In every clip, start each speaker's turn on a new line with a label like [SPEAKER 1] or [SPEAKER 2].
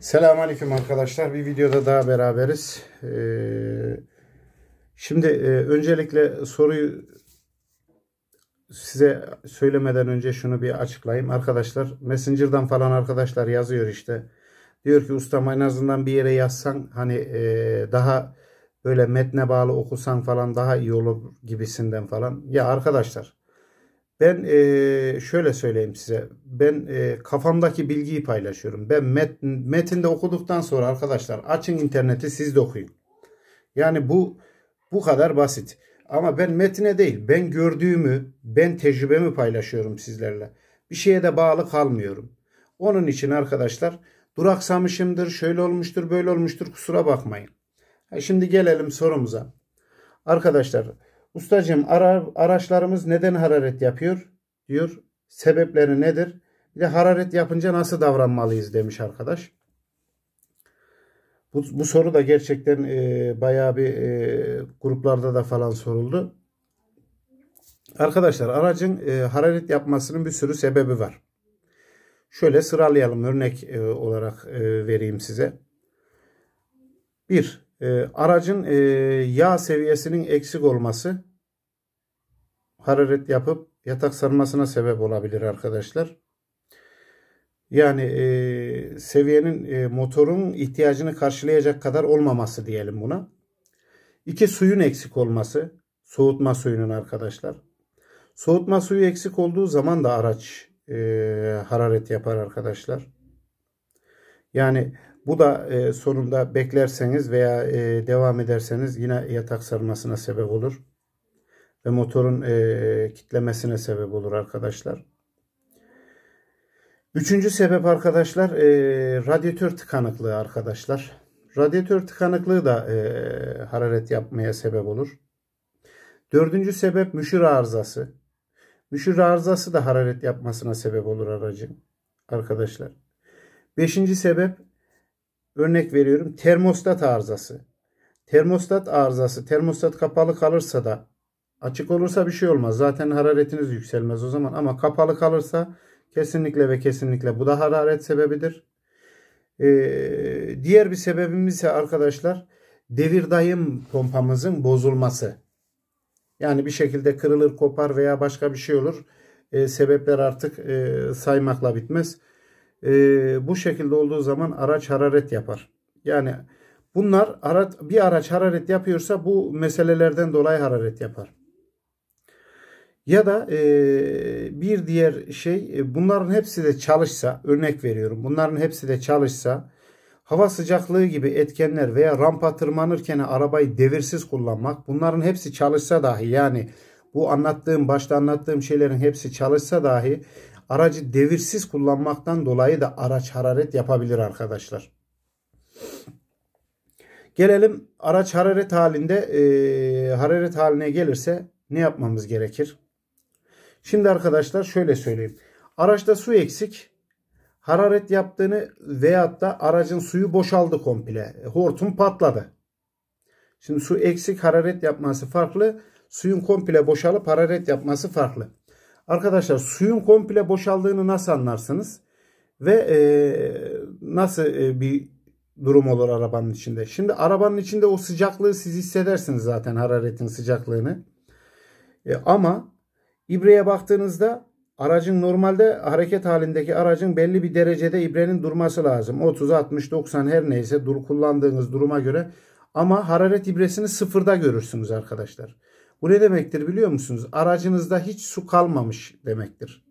[SPEAKER 1] Selamünaleyküm arkadaşlar. Bir videoda daha beraberiz. Ee, şimdi e, öncelikle soruyu size söylemeden önce şunu bir açıklayayım. Arkadaşlar Messenger'dan falan arkadaşlar yazıyor işte. Diyor ki ustam en azından bir yere yazsan hani e, daha böyle metne bağlı okusan falan daha iyi olur gibisinden falan. Ya arkadaşlar ben e, şöyle söyleyeyim size. Ben e, kafamdaki bilgiyi paylaşıyorum. Ben met, metinde okuduktan sonra arkadaşlar açın interneti siz de okuyun. Yani bu bu kadar basit. Ama ben metine değil, ben gördüğümü, ben tecrübemi paylaşıyorum sizlerle. Bir şeye de bağlı kalmıyorum. Onun için arkadaşlar duraksamışımdır, şöyle olmuştur, böyle olmuştur kusura bakmayın. Şimdi gelelim sorumuza. Arkadaşlar Ustacığım ara, araçlarımız neden hararet yapıyor? Diyor. Sebepleri nedir? Bir de hararet yapınca nasıl davranmalıyız demiş arkadaş. Bu, bu soru da gerçekten e, bayağı bir e, gruplarda da falan soruldu. Arkadaşlar aracın e, hararet yapmasının bir sürü sebebi var. Şöyle sıralayalım örnek e, olarak e, vereyim size. bir E, aracın e, yağ seviyesinin eksik olması hararet yapıp yatak sarmasına sebep olabilir arkadaşlar. Yani e, seviyenin e, motorun ihtiyacını karşılayacak kadar olmaması diyelim buna. İki suyun eksik olması. Soğutma suyunun arkadaşlar. Soğutma suyu eksik olduğu zaman da araç e, hararet yapar arkadaşlar. Yani bu da e, sonunda beklerseniz veya e, devam ederseniz yine yatak sarmasına sebep olur ve motorun e, kitlemesine sebep olur arkadaşlar. Üçüncü sebep arkadaşlar e, radyatör tıkanıklığı arkadaşlar. Radyatör tıkanıklığı da e, hararet yapmaya sebep olur. Dördüncü sebep müşür arızası. Müşür arızası da hararet yapmasına sebep olur aracın arkadaşlar. Beşinci sebep örnek veriyorum termostat arızası. Termostat arızası termostat kapalı kalırsa da Açık olursa bir şey olmaz. Zaten hararetiniz yükselmez o zaman. Ama kapalı kalırsa kesinlikle ve kesinlikle bu da hararet sebebidir. Ee, diğer bir sebebimiz ise arkadaşlar devir dayım pompamızın bozulması. Yani bir şekilde kırılır, kopar veya başka bir şey olur. E, sebepler artık e, saymakla bitmez. E, bu şekilde olduğu zaman araç hararet yapar. Yani bunlar bir araç hararet yapıyorsa bu meselelerden dolayı hararet yapar. Ya da e, bir diğer şey e, bunların hepsi de çalışsa örnek veriyorum bunların hepsi de çalışsa hava sıcaklığı gibi etkenler veya rampa tırmanırken arabayı devirsiz kullanmak bunların hepsi çalışsa dahi yani bu anlattığım başta anlattığım şeylerin hepsi çalışsa dahi aracı devirsiz kullanmaktan dolayı da araç hararet yapabilir arkadaşlar. Gelelim araç hararet halinde e, hararet haline gelirse ne yapmamız gerekir? Şimdi arkadaşlar şöyle söyleyeyim. Araçta su eksik. Hararet yaptığını veyahut da aracın suyu boşaldı komple. Hortum patladı. Şimdi su eksik hararet yapması farklı. Suyun komple boşalıp hararet yapması farklı. Arkadaşlar suyun komple boşaldığını nasıl anlarsınız? Ve e, nasıl e, bir durum olur arabanın içinde? Şimdi arabanın içinde o sıcaklığı siz hissedersiniz zaten hararetin sıcaklığını. E, ama İbreye baktığınızda aracın normalde hareket halindeki aracın belli bir derecede ibrenin durması lazım. 30, 60, 90 her neyse dur, kullandığınız duruma göre. Ama hararet ibresini sıfırda görürsünüz arkadaşlar. Bu ne demektir biliyor musunuz? Aracınızda hiç su kalmamış demektir.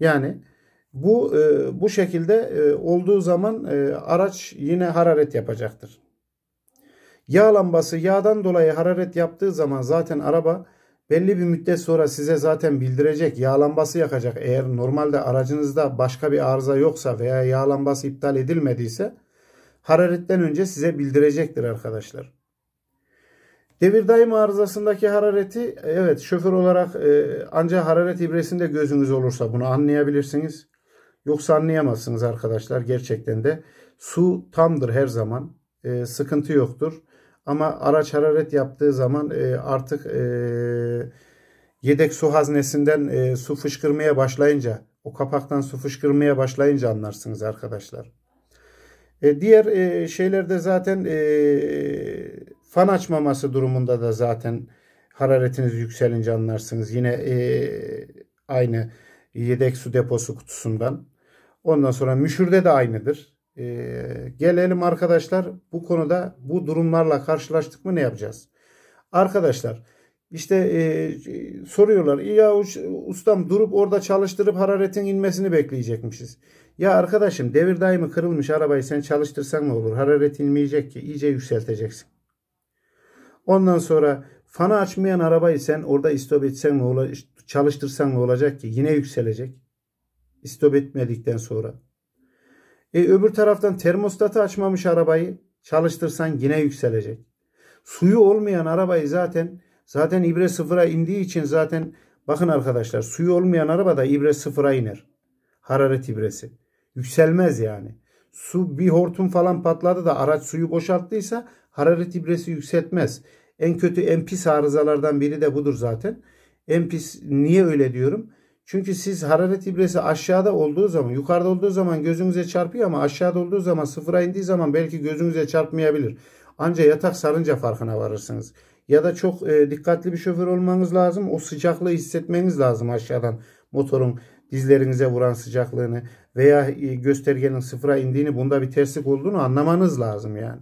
[SPEAKER 1] Yani bu e, bu şekilde e, olduğu zaman e, araç yine hararet yapacaktır. Yağ lambası yağdan dolayı hararet yaptığı zaman zaten araba Belli bir müddet sonra size zaten bildirecek yağ lambası yakacak. Eğer normalde aracınızda başka bir arıza yoksa veya yağ lambası iptal edilmediyse hararetten önce size bildirecektir arkadaşlar. Devir daim arızasındaki harareti evet şoför olarak e, ancak hararet ibresinde gözünüz olursa bunu anlayabilirsiniz. Yoksa anlayamazsınız arkadaşlar gerçekten de. Su tamdır her zaman. E, sıkıntı yoktur. Ama araç hararet yaptığı zaman e, artık e, yedek su haznesinden e, su fışkırmaya başlayınca o kapaktan su fışkırmaya başlayınca anlarsınız arkadaşlar. E, diğer e, şeylerde zaten e, fan açmaması durumunda da zaten hararetiniz yükselince anlarsınız. Yine e, aynı yedek su deposu kutusundan. Ondan sonra müşürde de aynıdır. E, gelelim arkadaşlar bu konuda bu durumlarla karşılaştık mı ne yapacağız? Arkadaşlar işte e, soruyorlar ya ustam durup orada çalıştırıp hararetin inmesini bekleyecekmişiz. Ya arkadaşım devir daimi kırılmış arabayı sen çalıştırsan ne olur? Hararet inmeyecek ki iyice yükselteceksin. Ondan sonra fanı açmayan arabayı sen orada istop etsen ne olacak? Çalıştırsan ne olacak ki? Yine yükselecek. İstop etmedikten sonra. E öbür taraftan termostatı açmamış arabayı çalıştırsan yine yükselecek. Suyu olmayan arabayı zaten zaten ibre sıfıra indiği için zaten bakın arkadaşlar suyu olmayan arabada ibre sıfıra iner. Hararet ibresi. Yükselmez yani. Su bir hortum falan patladı da araç suyu boşalttıysa hararet ibresi yükseltmez. En kötü en pis arızalardan biri de budur zaten. En pis niye öyle diyorum? Çünkü siz hararet ibresi aşağıda olduğu zaman, yukarıda olduğu zaman gözünüze çarpıyor ama aşağıda olduğu zaman sıfıra indiği zaman belki gözünüze çarpmayabilir. Ancak yatak sarınca farkına varırsınız. Ya da çok e, dikkatli bir şoför olmanız lazım. O sıcaklığı hissetmeniz lazım aşağıdan motorun dizlerinize vuran sıcaklığını veya e, göstergenin sıfıra indiğini bunda bir terslik olduğunu anlamanız lazım yani.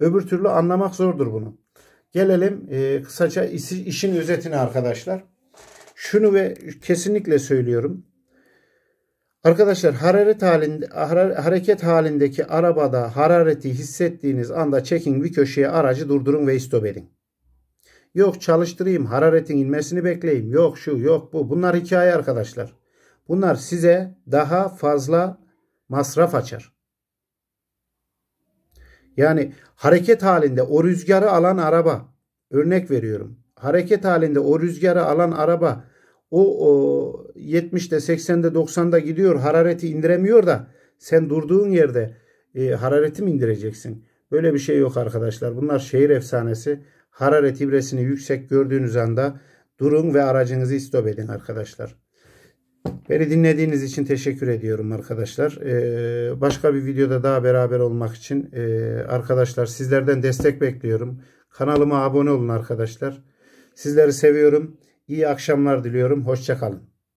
[SPEAKER 1] Öbür türlü anlamak zordur bunu. Gelelim e, kısaca işin özetine arkadaşlar şunu ve kesinlikle söylüyorum. Arkadaşlar hararet halinde hareket halindeki arabada harareti hissettiğiniz anda çekin bir köşeye aracı durdurun ve istop edin. Yok çalıştırayım, hararetin inmesini bekleyeyim. Yok şu, yok bu. Bunlar hikaye arkadaşlar. Bunlar size daha fazla masraf açar. Yani hareket halinde o rüzgarı alan araba, örnek veriyorum. Hareket halinde o rüzgarı alan araba o, o 70'de 80'de 90'da gidiyor harareti indiremiyor da sen durduğun yerde e, harareti mi indireceksin? Böyle bir şey yok arkadaşlar. Bunlar şehir efsanesi. Hararet ibresini yüksek gördüğünüz anda durun ve aracınızı istop edin arkadaşlar. Beni dinlediğiniz için teşekkür ediyorum arkadaşlar. Ee, başka bir videoda daha beraber olmak için e, arkadaşlar sizlerden destek bekliyorum. Kanalıma abone olun arkadaşlar. Sizleri seviyorum. İyi akşamlar diliyorum. Hoşçakalın.